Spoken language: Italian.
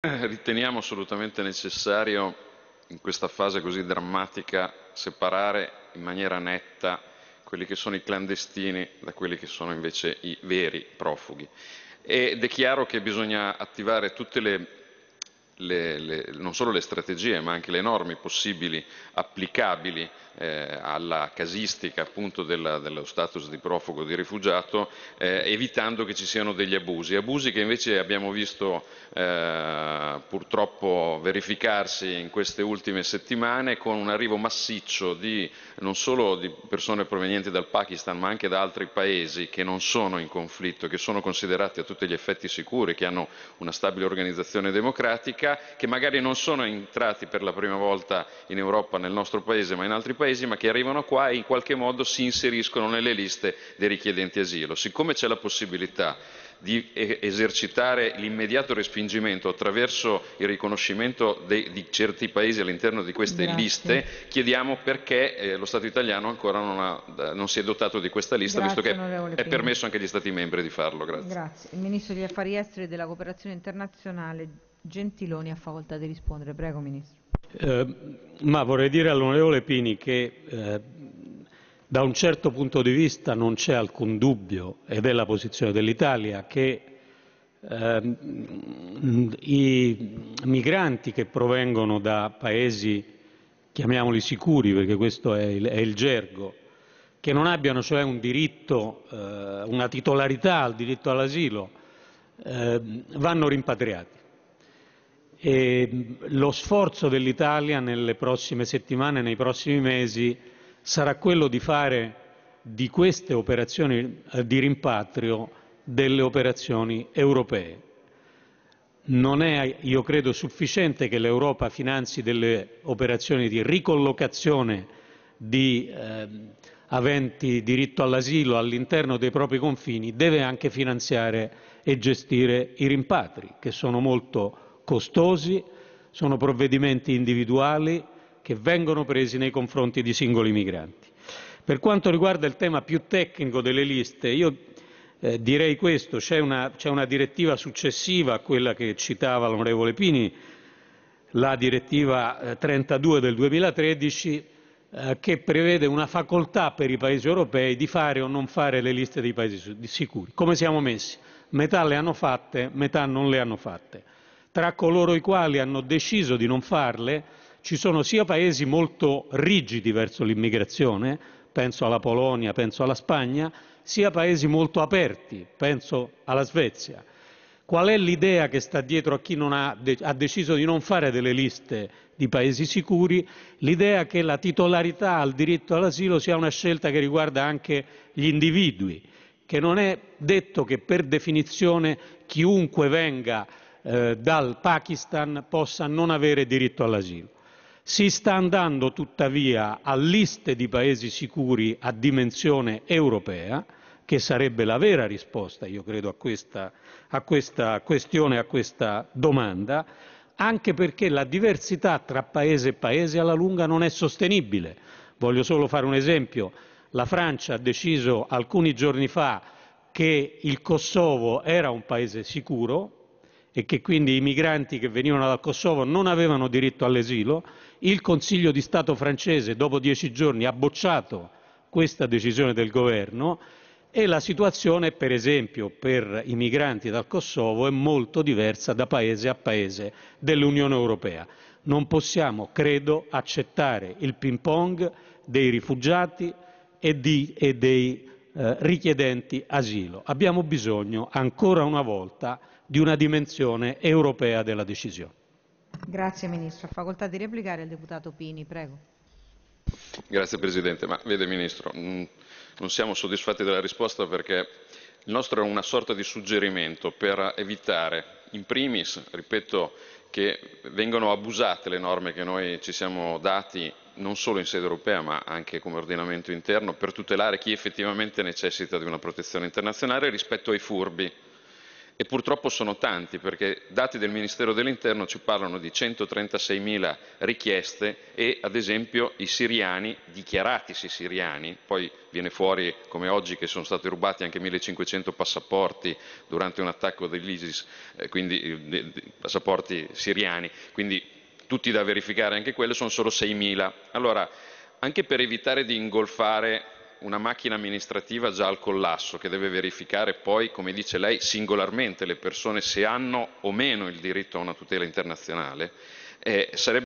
Eh, riteniamo assolutamente necessario in questa fase così drammatica separare in maniera netta quelli che sono i clandestini da quelli che sono invece i veri profughi. Ed è chiaro che bisogna attivare tutte le, le, le non solo le strategie, ma anche le norme possibili applicabili eh, alla casistica appunto della, dello status di profugo o di rifugiato, eh, evitando che ci siano degli abusi. Abusi che invece abbiamo visto eh, purtroppo verificarsi in queste ultime settimane con un arrivo massiccio di, non solo di persone provenienti dal Pakistan ma anche da altri paesi che non sono in conflitto, che sono considerati a tutti gli effetti sicuri, che hanno una stabile organizzazione democratica, che magari non sono entrati per la prima volta in Europa, nel nostro paese ma in altri paesi, ma che arrivano qua e in qualche modo si inseriscono nelle liste dei richiedenti asilo. Siccome c'è la possibilità di esercitare l'immediato respingimento attraverso il riconoscimento dei, di certi paesi all'interno di queste Grazie. liste, chiediamo perché eh, lo Stato italiano ancora non, ha, non, si è dotato di questa lista, Grazie, visto che è permesso anche agli Stati membri di farlo. Grazie. Grazie. Il Ministro degli Affari Esteri e della Cooperazione Internazionale Gentiloni ha facoltà di rispondere. Prego, Ministro. Eh, ma vorrei dire all'onorevole Pini che eh, da un certo punto di vista non c'è alcun dubbio, ed è la posizione dell'Italia, che eh, i migranti che provengono da paesi, chiamiamoli sicuri perché questo è il, è il gergo, che non abbiano cioè un diritto, eh, una titolarità al diritto all'asilo, eh, vanno rimpatriati. E lo sforzo dell'Italia nelle prossime settimane, nei prossimi mesi, sarà quello di fare di queste operazioni eh, di rimpatrio delle operazioni europee. Non è, io credo, sufficiente che l'Europa finanzi delle operazioni di ricollocazione di eh, aventi diritto all'asilo all'interno dei propri confini, deve anche finanziare e gestire i rimpatri, che sono molto costosi, sono provvedimenti individuali, che vengono presi nei confronti di singoli migranti. Per quanto riguarda il tema più tecnico delle liste, io eh, direi questo, c'è una, c'è una direttiva successiva a quella che citava l'onorevole Pini, la direttiva 32 eh, del 2013, eh, che prevede una facoltà per i paesi europei di fare o non fare le liste dei paesi sicuri. Come siamo messi? Metà le hanno fatte, metà non le hanno fatte. Tra coloro i quali hanno deciso di non farle ci sono sia paesi molto rigidi verso l'immigrazione, penso alla Polonia, penso alla Spagna, sia paesi molto aperti, penso alla Svezia. Qual è l'idea che sta dietro a chi ha, de- ha, deciso di non fare delle liste di paesi sicuri? L'idea che la titolarità al diritto all'asilo sia una scelta che riguarda anche gli individui, che non è detto che per definizione chiunque venga eh, dal Pakistan possa non avere diritto all'asilo. Si sta andando tuttavia a liste di paesi sicuri a dimensione europea, che sarebbe la vera risposta, io credo, a questa, a questa questione, a questa domanda, anche perché la diversità tra paese e paese alla lunga non è sostenibile. Voglio solo fare un esempio. La Francia ha deciso alcuni giorni fa che il Kosovo era un paese sicuro, e che quindi i migranti che venivano dal Kosovo non avevano diritto all'esilo. il Consiglio di Stato francese dopo dieci giorni ha bocciato questa decisione del governo e la situazione, per esempio, per i migranti dal Kosovo è molto diversa da paese a paese dell'Unione Europea. Non possiamo, credo, accettare il ping pong dei rifugiati e, di, e dei eh, richiedenti asilo. Abbiamo bisogno, ancora una volta, di una dimensione europea della decisione. Grazie Ministro. Facoltà di replicare il deputato Pini, prego. Grazie Presidente. Ma vede Ministro, mm, non siamo soddisfatti della risposta perché il nostro è una sorta di suggerimento per evitare, in primis, ripeto, che vengano abusate le norme che noi ci siamo dati non solo in sede europea ma anche come ordinamento interno per tutelare chi effettivamente necessita di una protezione internazionale rispetto ai furbi e purtroppo sono tanti perché dati del Ministero dell'Interno ci parlano di 136.000 richieste e ad esempio i siriani, dichiaratisi siriani, poi viene fuori come oggi che sono stati rubati anche 1500 passaporti durante un attacco dell'ISIS, eh, quindi eh, passaporti siriani, quindi tutti da verificare anche quello, sono solo 6.000. Allora, anche per evitare di ingolfare una macchina amministrativa già al collasso che deve verificare poi, come dice lei, singolarmente le persone se hanno o meno il diritto a una tutela internazionale, eh, sarebbe